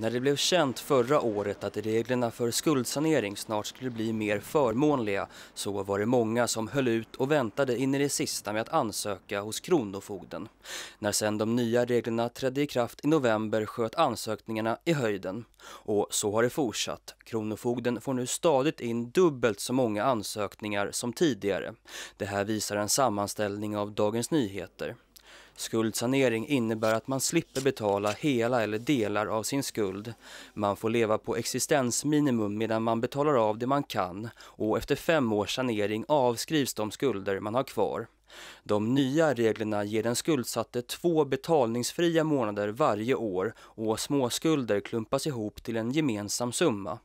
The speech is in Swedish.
När det blev känt förra året att reglerna för skuldsanering snart skulle bli mer förmånliga så var det många som höll ut och väntade in i det sista med att ansöka hos Kronofogden. När sedan de nya reglerna trädde i kraft i november sköt ansökningarna i höjden. Och så har det fortsatt. Kronofogden får nu stadigt in dubbelt så många ansökningar som tidigare. Det här visar en sammanställning av Dagens Nyheter. Skuldsanering innebär att man slipper betala hela eller delar av sin skuld. Man får leva på existensminimum medan man betalar av det man kan och efter fem års sanering avskrivs de skulder man har kvar. De nya reglerna ger den skuldsatte två betalningsfria månader varje år och småskulder klumpas ihop till en gemensam summa.